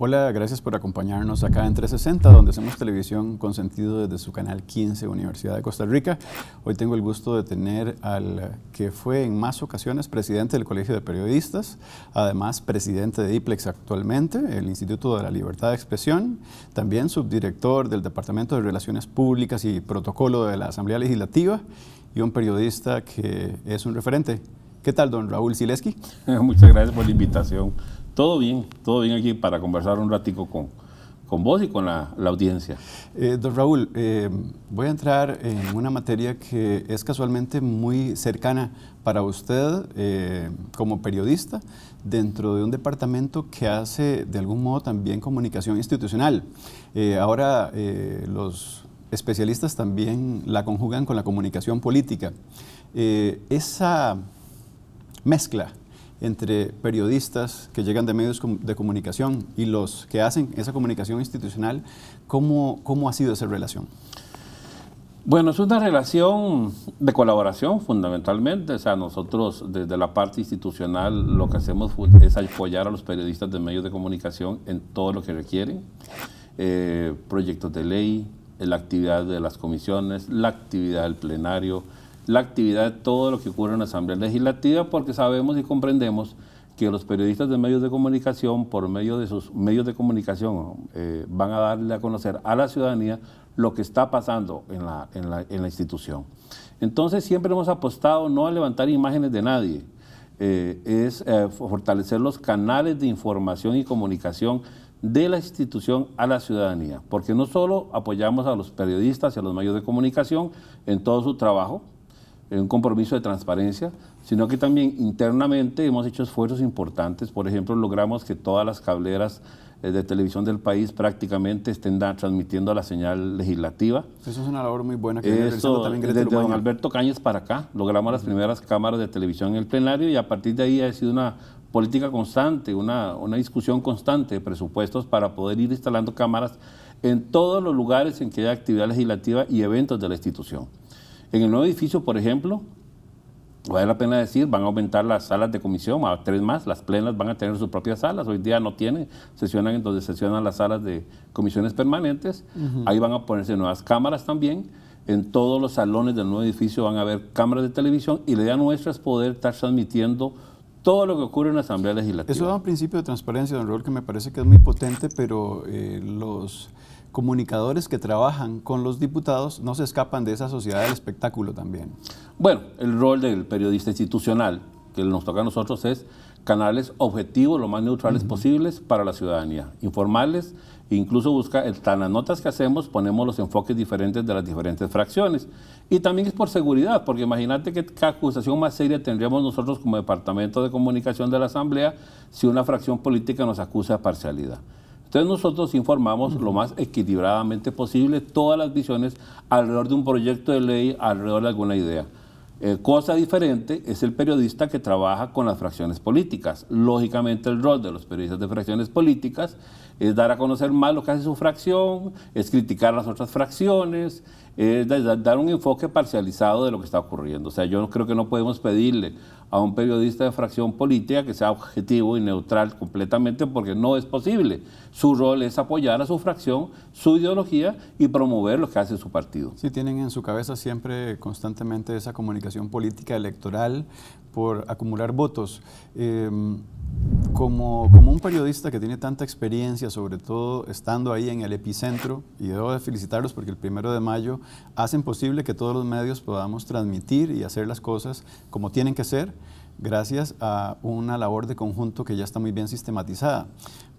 Hola, gracias por acompañarnos acá en 360, donde hacemos televisión con sentido desde su canal 15, Universidad de Costa Rica. Hoy tengo el gusto de tener al que fue en más ocasiones presidente del Colegio de Periodistas, además presidente de IPLEX actualmente, el Instituto de la Libertad de Expresión, también subdirector del Departamento de Relaciones Públicas y Protocolo de la Asamblea Legislativa y un periodista que es un referente. ¿Qué tal, don Raúl Sileski? Muchas gracias por la invitación todo bien, todo bien aquí para conversar un ratico con, vos y con la, audiencia. Eh, don Raúl, eh, voy a entrar en una materia que es casualmente muy cercana para usted eh, como periodista dentro de un departamento que hace de algún modo también comunicación institucional. ahora los especialistas también la conjugan con la comunicación política. esa mezcla entre periodistas que llegan de medios de comunicación y los que hacen esa comunicación institucional, ¿cómo, ha sido esa relación? Bueno, es una relación de colaboración fundamentalmente. O sea, nosotros desde la parte institucional lo que hacemos es apoyar a los periodistas de medios de comunicación en todo lo que requieren. Eh, proyectos de ley, la actividad de las comisiones, la actividad del plenario, la actividad de todo lo que ocurre en la Asamblea Legislativa porque sabemos y comprendemos que los periodistas de medios de comunicación, por medio de sus medios de comunicación, eh, van a darle a conocer a la ciudadanía lo que está pasando en la, en la, institución. Entonces siempre hemos apostado no a levantar imágenes de nadie, eh, es eh, fortalecer los canales de información y comunicación de la institución a la ciudadanía, porque no solo apoyamos a los periodistas y a los medios de comunicación en todo su trabajo, en un compromiso de transparencia, sino que también internamente hemos hecho esfuerzos importantes. Por ejemplo, logramos que todas las cableras eh, de televisión del país prácticamente estén transmitiendo la señal legislativa. Eso es una labor muy buena que también desde don Alberto Cañas para acá, logramos las primeras cámaras de televisión en el plenario y a partir de ahí ha sido una política constante, una, una discusión constante de presupuestos para poder ir instalando cámaras en todos los lugares en que haya actividad legislativa y eventos de la institución. En el nuevo edificio, por ejemplo, vale la pena decir, van a aumentar las salas de comisión a tres más, las plenas van a tener sus propias salas, hoy día no tienen, sesionan en donde sesionan las salas de comisiones permanentes, ahí van a ponerse nuevas cámaras también, en todos los salones del nuevo edificio van a haber cámaras de televisión y la idea nuestra es poder estar transmitiendo todo lo que ocurre en la Asamblea Legislativa. Eso da un principio de transparencia, don Raúl, que me parece que es muy potente, pero eh, los comunicadores que trabajan con los diputados no se escapan de esa sociedad del espectáculo también. Bueno, el rol del periodista institucional que nos toca a nosotros es canales objetivos, lo más neutrales posibles para la ciudadanía, informales, incluso busca, en las notas que hacemos ponemos los enfoques diferentes de las diferentes fracciones. Y también es por seguridad, porque imagínate qué acusación más seria tendríamos nosotros como Departamento de Comunicación de la Asamblea si una fracción política nos acusa de parcialidad. Entonces nosotros informamos lo más equilibradamente posible todas las visiones alrededor de un proyecto de ley, alrededor de alguna idea. Eh, cosa diferente es el periodista que trabaja con las fracciones políticas. Lógicamente el rol de los periodistas de fracciones políticas es dar a conocer más lo que hace su fracción, es criticar las otras fracciones, es dar un enfoque parcializado de lo que está ocurriendo. O sea, yo creo que no podemos pedirle a un periodista de fracción política que sea objetivo y neutral completamente porque no es posible. Su rol es apoyar a su fracción, su ideología y promover lo que hace su partido. Sí, tienen en su cabeza siempre constantemente esa comunicación política electoral por acumular votos. Em, como, como un periodista que tiene tanta experiencia, sobre todo estando ahí en el epicentro, y debo felicitarlos porque el primero de mayo hacen posible que todos los medios podamos transmitir y hacer las cosas como tienen que ser, gracias a una labor de conjunto que ya está muy bien sistematizada.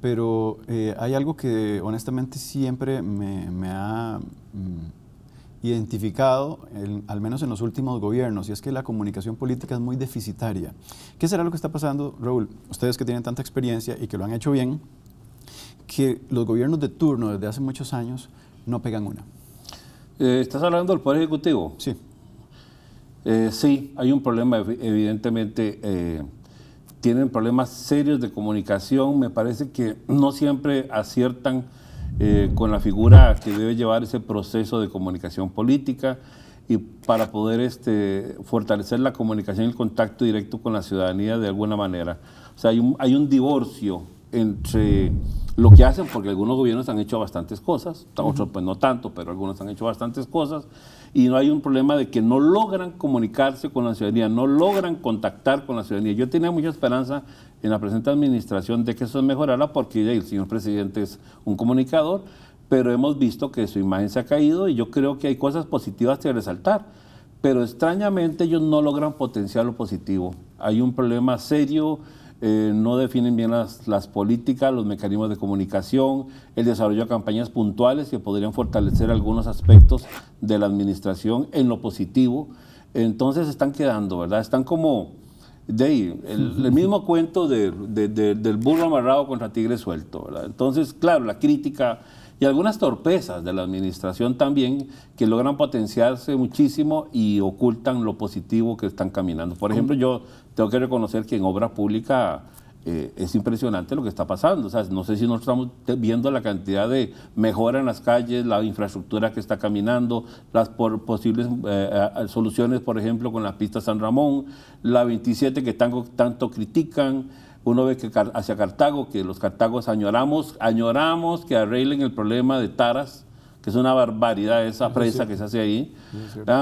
Pero eh, hay algo que honestamente siempre me, ha mm, identificado, al menos en los últimos gobiernos, y es que la comunicación política es muy deficitaria. ¿Qué será lo que está pasando, Raúl? Ustedes que tienen tanta experiencia y que lo han hecho bien, que los gobiernos de turno desde hace muchos años no pegan una. Eh, ¿Estás hablando del Poder Ejecutivo? Sí. Eh, sí, hay un problema, evidentemente. Eh, tienen problemas serios de comunicación. Me parece que no siempre aciertan eh, con la figura que debe llevar ese proceso de comunicación política y para poder este, fortalecer la comunicación y el contacto directo con la ciudadanía de alguna manera. O sea, hay un, hay un divorcio entre lo que hacen, porque algunos gobiernos han hecho bastantes cosas, otros pues no tanto, pero algunos han hecho bastantes cosas, y no hay un problema de que no logran comunicarse con la ciudadanía, no logran contactar con la ciudadanía. Yo tenía mucha esperanza en la presente administración de que eso mejorara, porque el señor presidente es un comunicador, pero hemos visto que su imagen se ha caído y yo creo que hay cosas positivas que resaltar, pero extrañamente ellos no logran potenciar lo positivo. Hay un problema serio eh, no definen bien las, políticas, los mecanismos de comunicación, el desarrollo de campañas puntuales que podrían fortalecer algunos aspectos de la administración en lo positivo. Entonces están quedando, ¿verdad? Están como de el, mismo cuento del burro amarrado contra tigre suelto, ¿verdad? Entonces, claro, la crítica y algunas torpezas de la administración también que logran potenciarse muchísimo y ocultan lo positivo que están caminando. Por ejemplo, yo tengo que reconocer que en obra pública eh, es impresionante lo que está pasando. O sea, no sé si nosotros estamos viendo la cantidad de mejora en las calles, la infraestructura que está caminando, las posibles eh, eh, soluciones, por ejemplo, con la pista San Ramón, la 27 que tanto critican uno ve que hacia Cartago, que los cartagos añoramos, añoramos que arreglen el problema de Taras, que es una barbaridad esa presa que se hace ahí,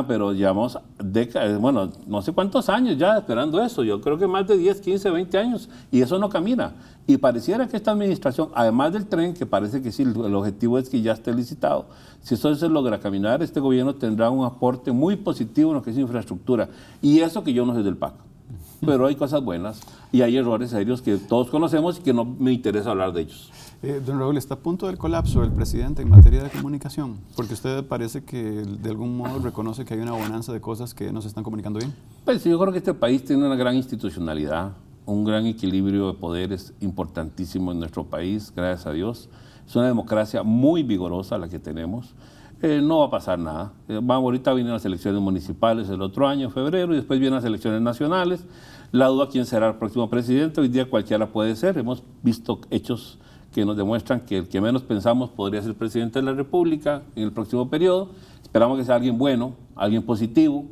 pero llevamos décadas, eh, bueno, no sé cuántos años ya esperando eso, yo creo que más de 10, 15, 20 años, y eso no camina. Y pareciera que esta administración, además del tren, que parece que sí, el objetivo es que ya esté licitado, si eso se logra caminar, este gobierno tendrá un aporte muy positivo en lo que es infraestructura, y eso que yo no sé del PAC pero hay cosas buenas y hay errores serios que todos conocemos y que no me interesa hablar de ellos. Eh, don Raúl, ¿está a punto del colapso del presidente en materia de comunicación? Porque usted parece que de algún modo reconoce que hay una bonanza de cosas que no se están comunicando bien. Pues yo creo que este país tiene una gran institucionalidad, un gran equilibrio de poderes importantísimo en nuestro país, gracias a Dios. Es una democracia muy vigorosa la que tenemos. Eh, no va a pasar nada. Eh, Van, ahorita vienen las elecciones municipales el otro año, en febrero, y después vienen las elecciones nacionales. La duda quién será el próximo presidente, hoy día cualquiera puede ser. Hemos visto hechos que nos demuestran que el que menos pensamos podría ser presidente de la República en el próximo periodo. Esperamos que sea alguien bueno, alguien positivo,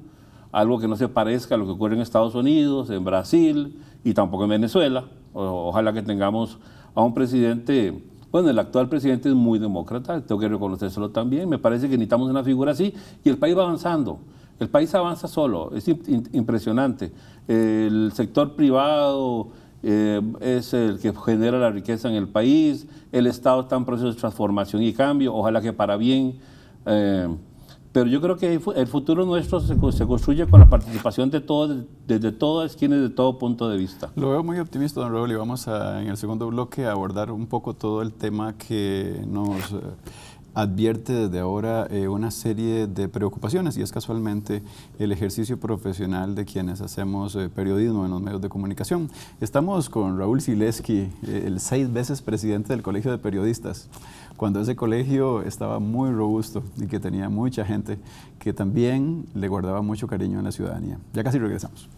algo que no se parezca a lo que ocurre en Estados Unidos, en Brasil y tampoco en Venezuela. ojalá que tengamos a un presidente bueno, el actual presidente es muy demócrata, tengo que reconocérselo también. Me parece que necesitamos una figura así y el país va avanzando. El país avanza solo, es impresionante. El sector privado eh, es el que genera la riqueza en el país, el Estado está en proceso de transformación y cambio, ojalá que para bien. Eh, pero yo creo que el futuro nuestro se, construye con la participación de todos, desde todas quienes de todo punto de vista. Lo veo muy optimista, don Raúl, y vamos a, en el segundo bloque abordar un poco todo el tema que nos... Eh, advierte desde ahora eh, una serie de preocupaciones y es casualmente el ejercicio profesional de quienes hacemos eh, periodismo en los medios de comunicación. Estamos con Raúl Sileski, eh, el seis veces presidente del Colegio de Periodistas, cuando ese colegio estaba muy robusto y que tenía mucha gente que también le guardaba mucho cariño en la ciudadanía. Ya casi regresamos.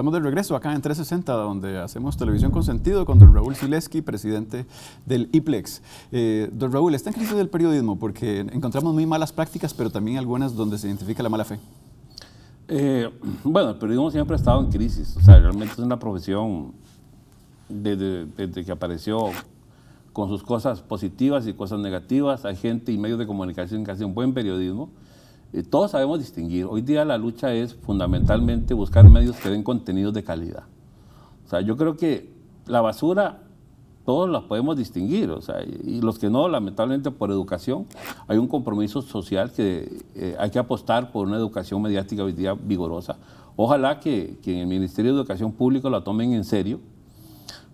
Estamos de regreso acá en 360, donde hacemos televisión con sentido con don Raúl Sileski, presidente del IPLEX. Eh, don Raúl, ¿está en crisis del periodismo? Porque encontramos muy malas prácticas, pero también algunas donde se identifica la mala fe. Eh, bueno, el periodismo siempre ha estado en crisis. O sea, realmente es una profesión desde, desde que apareció con sus cosas positivas y cosas negativas. Hay gente y medios de comunicación que hacen buen periodismo eh, todos sabemos distinguir. Hoy día la lucha es fundamentalmente buscar medios que den contenidos de calidad. O sea, yo creo que la basura todos la podemos distinguir, o sea, y los que no, lamentablemente por educación, hay un compromiso social que eh, hay que apostar por una educación mediática hoy día vigorosa. Ojalá que, que en el Ministerio de Educación Pública la tomen en serio,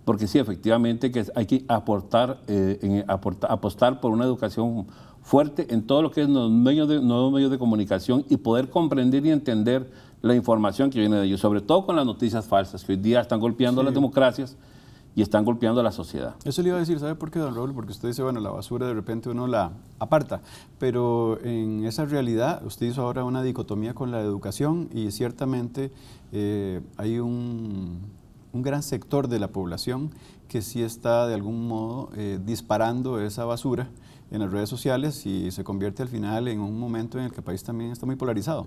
porque sí, efectivamente que hay que eh, apostar por una educación fuerte en todo lo que es los medios de, nuevos medios de comunicación y poder comprender y entender la información que viene de ellos, sobre todo con las noticias falsas que hoy día están golpeando las democracias y están golpeando a la sociedad. Eso le iba a decir, ¿sabe por qué, don Raúl? Porque usted dice, bueno, la basura de repente uno la aparta, pero en esa realidad usted hizo ahora una dicotomía con la educación y ciertamente eh, hay un, gran sector de la población que sí está de algún modo eh, disparando esa basura en las redes sociales y se convierte al final en un momento en el que el país también está muy polarizado.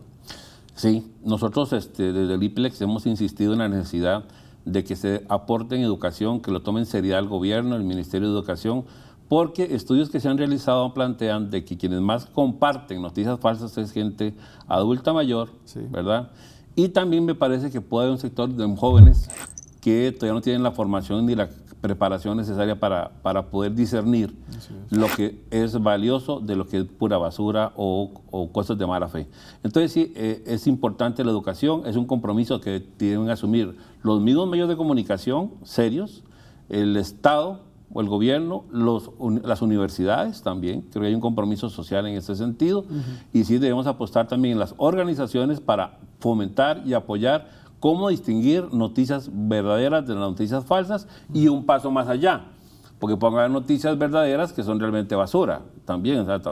Sí, nosotros este, desde el IPLEX hemos insistido en la necesidad de que se aporte en educación, que lo tomen en seriedad el gobierno, el Ministerio de Educación, porque estudios que se han realizado plantean de que quienes más comparten noticias falsas es gente adulta mayor, ¿verdad? Y también me parece que puede haber un sector de jóvenes que todavía no tienen la formación ni la preparación necesaria para, poder discernir lo que es valioso de lo que es pura basura o, cosas de mala fe. Entonces sí, eh, es importante la educación, es un compromiso que tienen que asumir los mismos medios de comunicación serios, el Estado o el gobierno, los, las universidades también, creo que hay un compromiso social en ese sentido, y sí debemos apostar también en las organizaciones para fomentar y apoyar cómo distinguir noticias verdaderas de las noticias falsas y un paso más allá, porque pueden haber noticias verdaderas que son realmente basura también. Eh,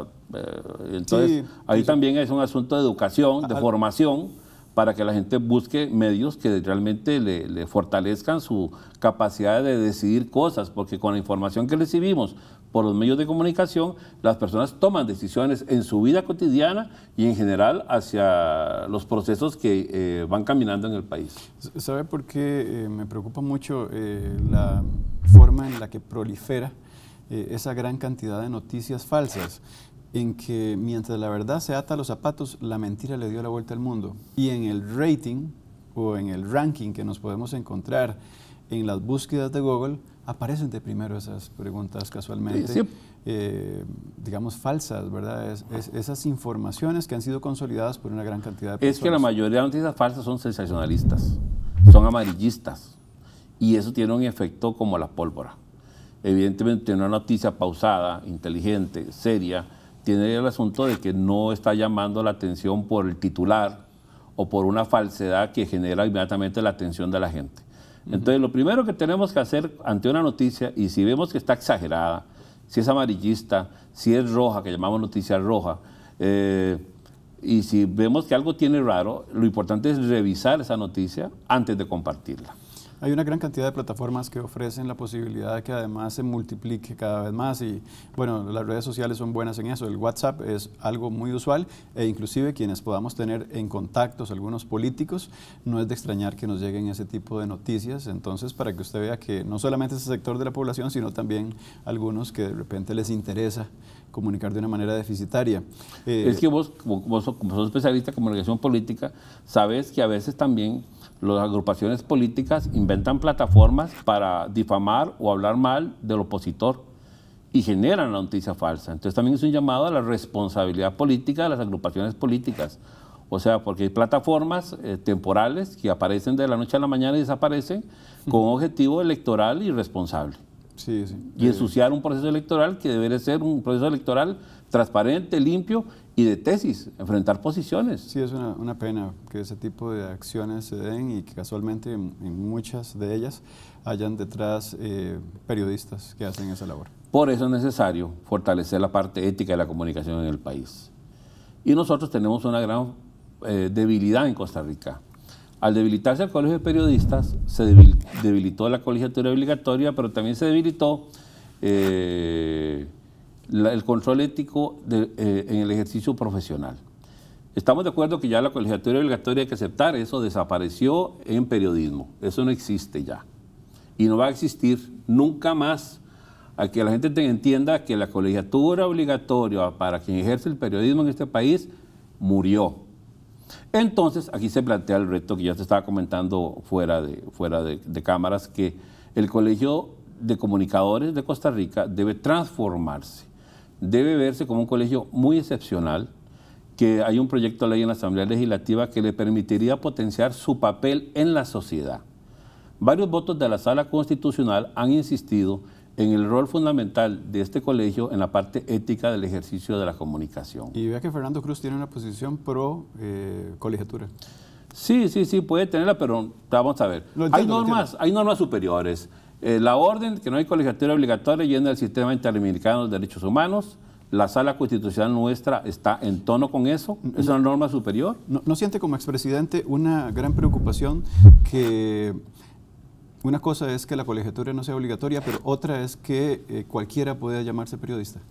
entonces, ahí también es un asunto de educación, de formación para que la gente busque medios que realmente le, le, fortalezcan su capacidad de decidir cosas, porque con la información que recibimos por los medios de comunicación, las personas toman decisiones en su vida cotidiana y en general hacia los procesos que eh, van caminando en el país. ¿Sabe por qué eh, me preocupa mucho eh, la forma en la que prolifera esa gran cantidad de noticias falsas? en que mientras la verdad se ata a los zapatos, la mentira le dio la vuelta al mundo. Y en el rating o en el ranking que nos podemos encontrar en las búsquedas de Google, aparecen de primero esas preguntas casualmente, eh, digamos, falsas, ¿verdad? Es, esas informaciones que han sido consolidadas por una gran cantidad de personas. Es que la mayoría de noticias falsas son sensacionalistas, son amarillistas, y eso tiene un efecto como la pólvora. Evidentemente una noticia pausada, inteligente, seria, tiene el asunto de que no está llamando la atención por el titular o por una falsedad que genera inmediatamente la atención de la gente. Entonces, lo primero que tenemos que hacer ante una noticia, y si vemos que está exagerada, si es amarillista, si es roja, que llamamos noticia roja, eh, y si vemos que algo tiene raro, lo importante es revisar esa noticia antes de compartirla. Hay una gran cantidad de plataformas que ofrecen la posibilidad de que además se multiplique cada vez más y bueno, las redes sociales son buenas en eso. El WhatsApp es algo muy usual e inclusive quienes podamos tener en contactos algunos políticos, no es de extrañar que nos lleguen ese tipo de noticias. Entonces, para que usted vea que no solamente ese sector de la población, sino también algunos que de repente les interesa comunicar de una manera deficitaria. es que vos, como, como sos especialista en comunicación política, sabes que a veces también las agrupaciones políticas inventan plataformas para difamar o hablar mal del opositor y generan la noticia falsa. Entonces también es un llamado a la responsabilidad política de las agrupaciones políticas. O sea, porque hay plataformas eh, temporales que aparecen de la noche a la mañana y desaparecen con objetivo electoral irresponsable. Sí, Y ensuciar un proceso electoral que debe ser un proceso electoral transparente, limpio y de tesis, enfrentar posiciones. Sí, es una, una, pena que ese tipo de acciones se den y que casualmente en muchas de ellas hayan detrás eh, periodistas que hacen esa labor. Por eso es necesario fortalecer la parte ética de la comunicación en el país. Y nosotros tenemos una gran eh, debilidad en Costa Rica. Al debilitarse el Colegio de Periodistas, se debilitó la colegiatura obligatoria, pero también se debilitó... Eh, el control ético eh, en el ejercicio profesional. Estamos de acuerdo que ya la colegiatura obligatoria hay que aceptar, eso desapareció en periodismo, eso no existe ya. Y no va a existir nunca más a que la gente entienda que la colegiatura obligatoria para quien ejerce el periodismo en este país murió. Entonces, aquí se plantea el reto que ya se estaba comentando fuera de, fuera de cámaras, que el Colegio de Comunicadores de Costa Rica debe transformarse debe verse como un colegio muy excepcional, que hay un proyecto de ley en la Asamblea Legislativa que le permitiría potenciar su papel en la sociedad. Varios votos de la Sala Constitucional han insistido en el rol fundamental de este colegio en la parte ética del ejercicio de la comunicación. Y vea que Fernando Cruz tiene una posición pro eh, colegiatura. Sí, sí, sí, puede tenerla, pero vamos a ver. hay, normas, hay normas superiores. Eh, la orden que no hay colegiatura obligatoria llena el sistema interamericano de derechos humanos. La sala constitucional nuestra está en tono con eso, es una norma superior. ¿No, siente como expresidente una gran preocupación que una cosa es que la colegiatura no sea obligatoria, pero otra es que eh, cualquiera pueda llamarse periodista?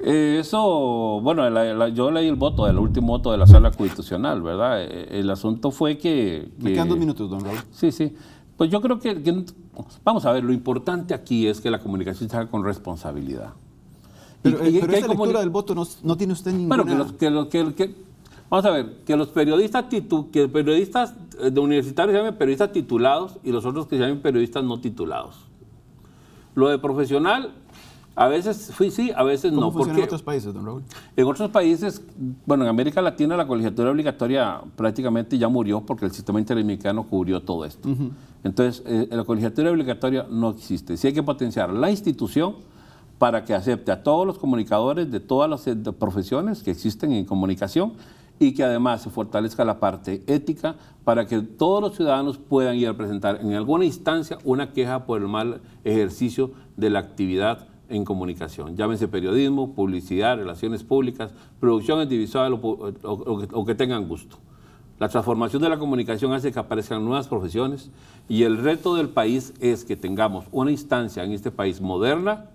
Eh, eso, bueno, yo leí el voto, el último voto de la sala constitucional, ¿verdad? El, asunto fue que, que... Me quedan dos minutos, don Raúl. Sí, sí. Pues yo creo que, vamos a ver, lo importante aquí es que la comunicación se haga con responsabilidad. Pero, y, eh, esa lectura del voto no, tiene usted ninguna... Bueno, que, los, que, vamos a ver, que los periodistas, que periodistas eh, de universitarios se periodistas titulados y los otros que se llamen periodistas no titulados. Lo de profesional a veces sí, a veces no. Funciona porque en otros países, don Raúl? En otros países, bueno, en América Latina la colegiatura obligatoria prácticamente ya murió porque el sistema interamericano cubrió todo esto. Entonces, eh, la colegiatura obligatoria no existe. si hay que potenciar la institución para que acepte a todos los comunicadores de todas las eh, profesiones que existen en comunicación y que además se fortalezca la parte ética para que todos los ciudadanos puedan ir a presentar en alguna instancia una queja por el mal ejercicio de la actividad en comunicación. Llámense periodismo, publicidad, relaciones públicas, producción audiovisual o, que tengan gusto. La transformación de la comunicación hace que aparezcan nuevas profesiones y el reto del país es que tengamos una instancia en este país moderna,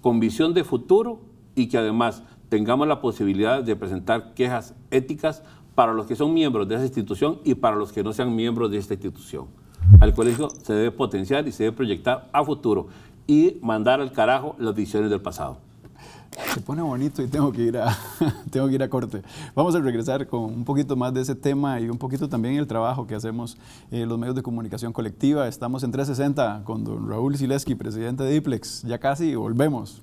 con visión de futuro y que además tengamos la posibilidad de presentar quejas éticas para los que son miembros de esa institución y para los que no sean miembros de esta institución. Al colegio se debe potenciar y se debe proyectar a futuro y mandar al carajo las visiones del pasado. Se pone bonito y tengo que ir a, tengo que ir a corte. Vamos a regresar con un poquito más de ese tema y un poquito también el trabajo que hacemos en eh, los medios de comunicación colectiva. Estamos en 360 con don Raúl Sileski, presidente de Iplex. Ya casi volvemos.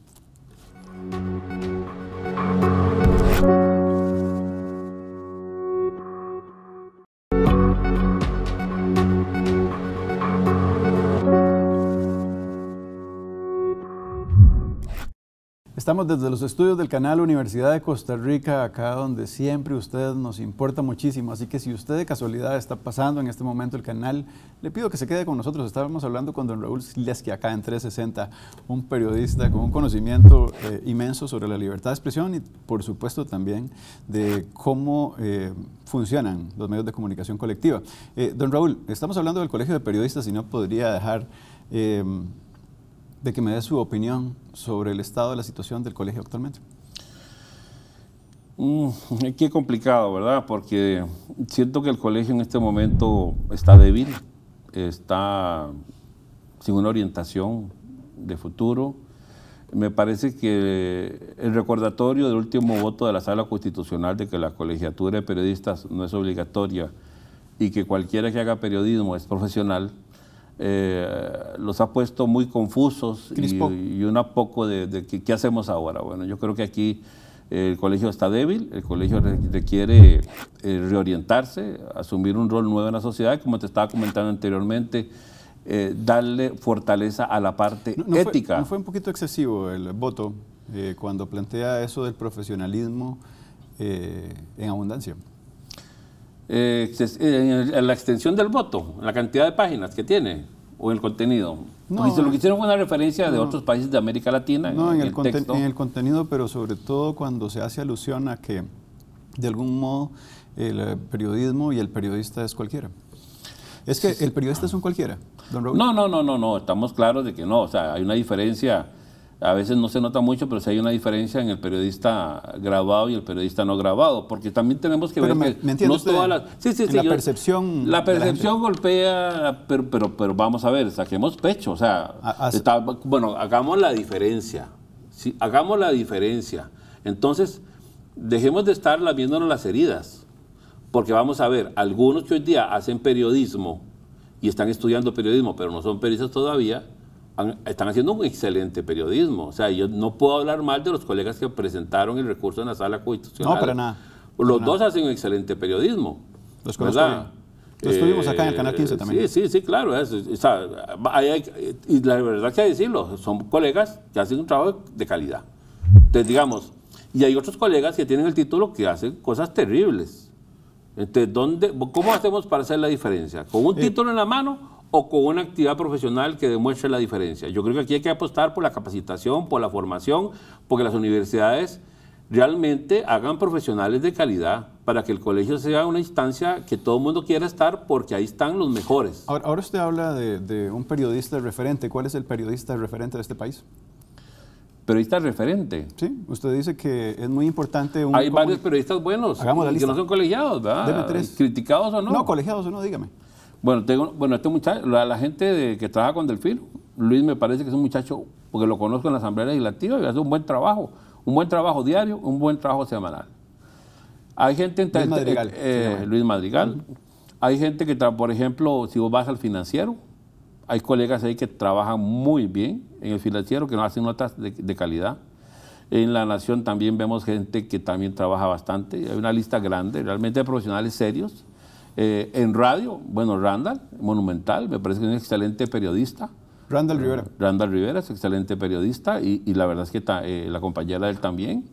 Estamos desde los estudios del canal Universidad de Costa Rica, acá donde siempre usted nos importa muchísimo. Así que si usted de casualidad está pasando en este momento el canal, le pido que se quede con nosotros. Estábamos hablando con don Raúl Sileski acá en 360, un periodista con un conocimiento eh, inmenso sobre la libertad de expresión y, por supuesto, también de cómo eh, funcionan los medios de comunicación colectiva. Eh, don Raúl, estamos hablando del Colegio de Periodistas y no podría dejar de que me dé su opinión sobre el estado de la situación del colegio actualmente. Mm, qué complicado, ¿verdad? Porque siento que el colegio en este momento está débil, está sin una orientación de futuro. Me parece que el recordatorio del último voto de la Sala Constitucional de que la colegiatura de periodistas no es obligatoria y que cualquiera que haga periodismo es profesional, eh, los ha puesto muy confusos y, una poco de, qué hacemos ahora. Bueno, yo creo que aquí el colegio está débil, el colegio requiere eh, reorientarse, asumir un rol nuevo en la sociedad, como te estaba comentando anteriormente. Eh, darle fortaleza a la parte ética. fue un poquito excesivo el voto cuando plantea eso del profesionalismo en abundancia? eh, en la extensión del voto, la cantidad de páginas que tiene o el contenido. No, lo que eh, hicieron fue una referencia de otros países de América Latina. No, en, el, contenido, pero sobre todo cuando se hace alusión a que de algún modo el periodismo y el periodista es cualquiera. Es que el periodista es un cualquiera, don Raúl. No, no, no, no, no, estamos claros de que no, o sea, hay una diferencia a veces no se nota mucho, pero sí hay una diferencia en el periodista grabado y el periodista no grabado, porque también tenemos que ver que no Sí, sí, la percepción... La percepción golpea, pero, pero, vamos a ver, saquemos pecho, o sea, ah, ah, bueno, hagamos la diferencia, hagamos la diferencia. Entonces, dejemos de estar viéndonos las heridas, porque vamos a ver, algunos que hoy día hacen periodismo y están estudiando periodismo, pero no son periodistas todavía, están haciendo un excelente periodismo. O sea, yo no puedo hablar mal de los colegas que presentaron el recurso en la sala constitucional. No, pero nada. Los dos hacen un excelente periodismo. Los conozco Los estuvimos acá en el eh, Canal 15 también. Sí, sí, sí, claro. y la verdad que hay que decirlo, son colegas que hacen un trabajo de calidad. Entonces, digamos, y hay otros colegas que tienen el título que hacen cosas terribles. Entonces, ¿dónde, ¿cómo hacemos para hacer la diferencia? ¿Con un eh, título en la mano o con una actividad profesional que demuestre la diferencia. Yo creo que aquí hay que apostar por la capacitación, por la formación, porque las universidades realmente hagan profesionales de calidad para que el colegio sea una instancia que todo el mundo quiera estar porque ahí están los mejores. Ahora, usted habla de, un periodista referente. ¿Cuál es el periodista referente de este país? Periodista referente. Sí, usted dice que es muy importante un... Hay varios periodistas buenos que no son colegiados, ¿verdad? tres. Criticados o no. No, colegiados o no, dígame. Bueno, bueno este muchacho, la, gente que trabaja con Delfín Luis me parece que es un muchacho, porque lo conozco en la Asamblea Legislativa y hace un buen trabajo, un buen trabajo diario, un buen trabajo semanal. Hay gente en Luis Madrigal. Eh, eh, Luis Madrigal. Hay gente que, por ejemplo, si vos vas al financiero, hay colegas ahí que trabajan muy bien en el financiero, que nos hacen notas de, de calidad. En la nación también vemos gente que también trabaja bastante. Hay una lista grande, realmente de profesionales serios eh, en radio, bueno, Randall, monumental, me parece que es un excelente periodista. Randall eh, Rivera. Randall Rivera es excelente periodista y, la verdad es que eh, la compañera de él también.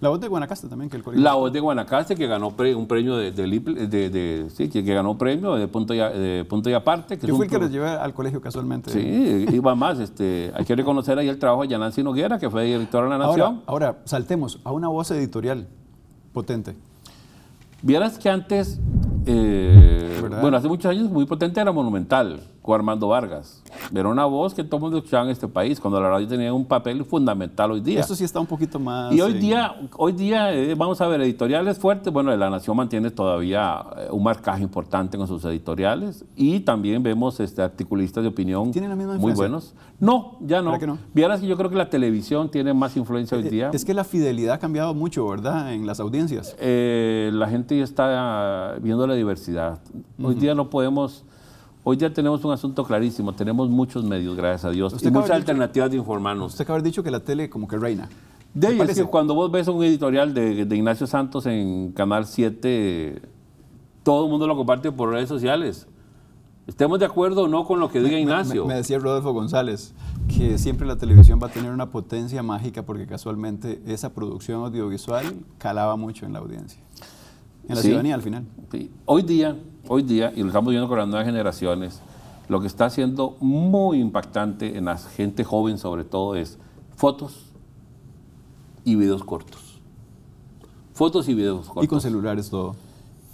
La voz de Guanacaste también, que el colegio. La voz de Guanacaste, que ganó un premio de, que, ganó premio de punto y, punto y aparte. Yo fui el que los llevé al colegio casualmente. Sí, iba más. Este, hay que reconocer ahí el trabajo de Yanancy Noguera, que fue directora de la Nación. Ahora, ahora saltemos a una voz editorial potente. Vieras que antes eh, bueno, hace muchos años muy potente era Monumental. Armando Vargas. Era una voz que todo el mundo en este país, cuando la radio tenía un papel fundamental hoy día. Eso sí está un poquito más... Y hoy día, hoy día eh, vamos a ver, editoriales fuertes, bueno, La Nación mantiene todavía eh, un marcaje importante con sus editoriales y también vemos este, articulistas de opinión muy buenos. No, ya no. que yo creo que la televisión tiene más influencia hoy eh, día. Es que la fidelidad ha cambiado mucho, ¿verdad?, en las audiencias. la gente ya está viendo la diversidad. Hoy día no podemos Hoy ya tenemos un asunto clarísimo, tenemos muchos medios, gracias a Dios, muchas alternativas de informarnos. Usted acaba de haber dicho que la tele como que reina. De ahí que cuando vos ves un editorial de, Ignacio Santos en Canal 7, todo el mundo lo comparte por redes sociales. Estemos de acuerdo o no con lo que diga Ignacio. Me, decía Rodolfo González que siempre la televisión va a tener una potencia mágica porque casualmente esa producción audiovisual calaba mucho en la audiencia, en la ciudadanía al final. Sí. Hoy día hoy día, y lo estamos viendo con las nuevas generaciones, lo que está siendo muy impactante en la gente joven sobre todo es fotos y videos cortos. Fotos y videos cortos. Y con celulares todo.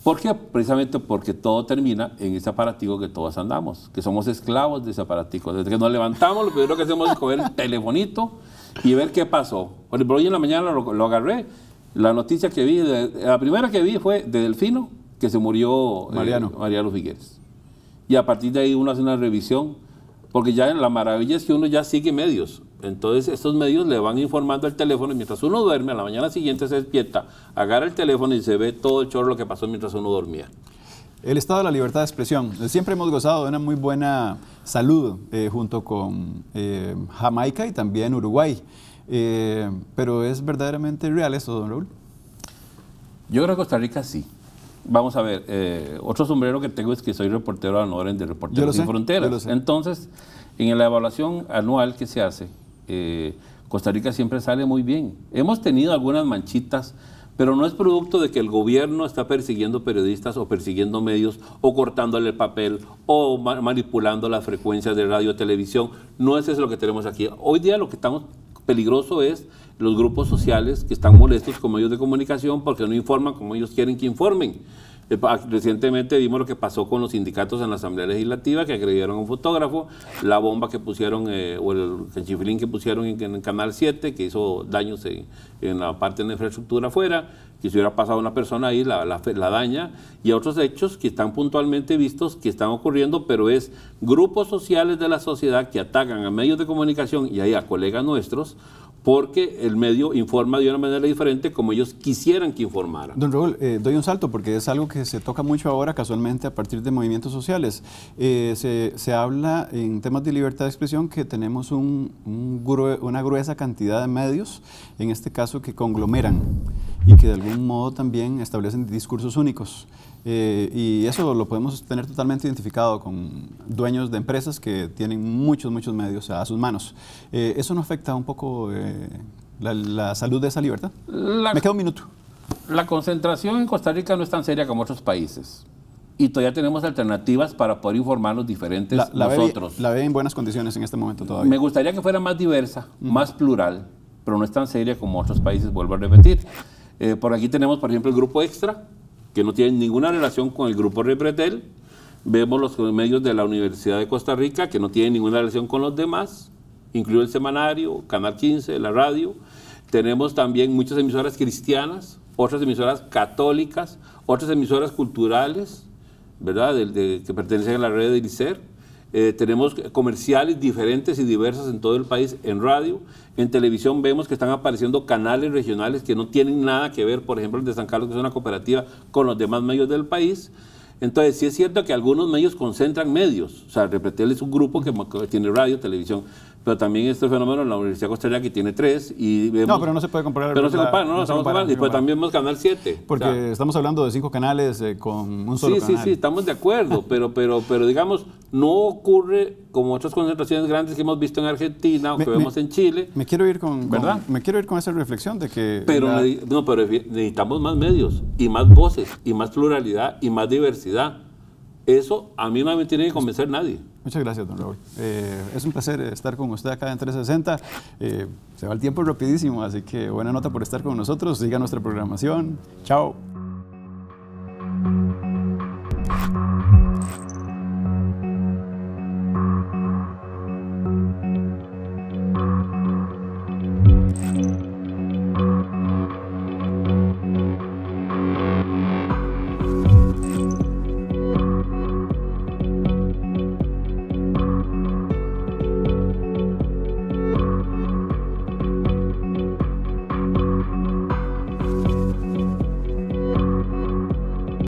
¿Por qué? Precisamente porque todo termina en ese aparatico que todos andamos, que somos esclavos de ese aparatico. Desde que nos levantamos, lo primero que hacemos es coger el telefonito y ver qué pasó. Por ejemplo, hoy en la mañana lo, lo agarré. La noticia que vi, la primera que vi fue de Delfino, que se murió eh, Mariano, Mariano Figueres. Y a partir de ahí uno hace una revisión, porque ya la maravilla es que uno ya sigue medios. Entonces estos medios le van informando al teléfono y mientras uno duerme, a la mañana siguiente se despierta, agarra el teléfono y se ve todo el chorro lo que pasó mientras uno dormía. El estado de la libertad de expresión. Siempre hemos gozado de una muy buena salud eh, junto con eh, Jamaica y también Uruguay. pero ¿es verdaderamente real eso, don Raúl? Yo creo que Costa Rica sí. Vamos a ver, eh, otro sombrero que tengo es que soy reportero honor de Reporteros Sin Fronteras. Entonces, en la evaluación anual que se hace, eh, Costa Rica siempre sale muy bien. Hemos tenido algunas manchitas, pero no es producto de que el gobierno está persiguiendo periodistas o persiguiendo medios o cortándole el papel o manipulando las frecuencias de radio televisión. No es eso lo que tenemos aquí. Hoy día lo que estamos Peligroso es los grupos sociales que están molestos con medios de comunicación porque no informan como ellos quieren que informen. Recientemente vimos lo que pasó con los sindicatos en la Asamblea Legislativa que agredieron a un fotógrafo, la bomba que pusieron, eh, o el, chiflín que pusieron en, el Canal 7, que hizo daños en, la parte de la infraestructura afuera, que si hubiera pasado una persona ahí la, la, daña, y otros hechos que están puntualmente vistos, que están ocurriendo, pero es grupos sociales de la sociedad que atacan a medios de comunicación y ahí a colegas nuestros porque el medio informa de una manera diferente como ellos quisieran que informara. Don Raúl, eh, doy un salto porque es algo que se toca mucho ahora casualmente a partir de movimientos sociales. Eh, se, se, habla en temas de libertad de expresión que tenemos una gruesa cantidad de medios, en este caso que conglomeran y que de algún modo también establecen discursos únicos. Eh, y eso lo podemos tener totalmente identificado con dueños de empresas que tienen muchos, muchos medios a sus manos. Eh, ¿Eso no afecta un poco eh, la, salud de esa libertad? Me queda un minuto. La concentración en Costa Rica no es tan seria como otros países. Y todavía tenemos alternativas para poder los diferentes la, la nosotros. la ve en buenas condiciones en este momento todavía. Me gustaría que fuera más diversa, más plural, pero no es tan seria como otros países, vuelvo a repetir. por aquí tenemos, por ejemplo, el Grupo Extra, que no tienen ninguna relación con el grupo Repretel. Vemos los medios de la Universidad de Costa Rica, que no tienen ninguna relación con los demás, incluido el semanario, Canal 15, la radio. Tenemos también muchas emisoras cristianas, otras emisoras católicas, otras emisoras culturales, ¿verdad? que pertenecen a la red de ICER. Eh, tenemos comerciales diferentes y diversas en todo el país en radio. En televisión vemos que están apareciendo canales regionales que no tienen nada que ver, por ejemplo, el de San Carlos, que es una cooperativa, con los demás medios del país. Entonces, sí es cierto que algunos medios concentran medios. O sea, es un grupo que tiene radio, televisión pero también este fenómeno en la Universidad de que tiene tres y vemos, no, pero no se puede comparar. Pero no se compara, no, no, estamos y pues también vemos Canal 7. Porque estamos hablando de cinco canales eh, con un solo canal. Sí, sí, sí, estamos de acuerdo, pero, pero, pero digamos, no ocurre como otras concentraciones grandes que hemos visto en Argentina o que vemos en Chile. Me quiero ir con, ¿verdad? me quiero ir con esa reflexión de que... Pero, no, pero necesitamos más medios y más voces y más pluralidad y más diversidad eso a mí no me tiene que convencer nadie. Muchas gracias, don Raúl. Eh, es un placer estar con usted acá en 360. Eh, se va el tiempo rapidísimo, así que buena nota por estar con nosotros. Siga nuestra programación. Chao.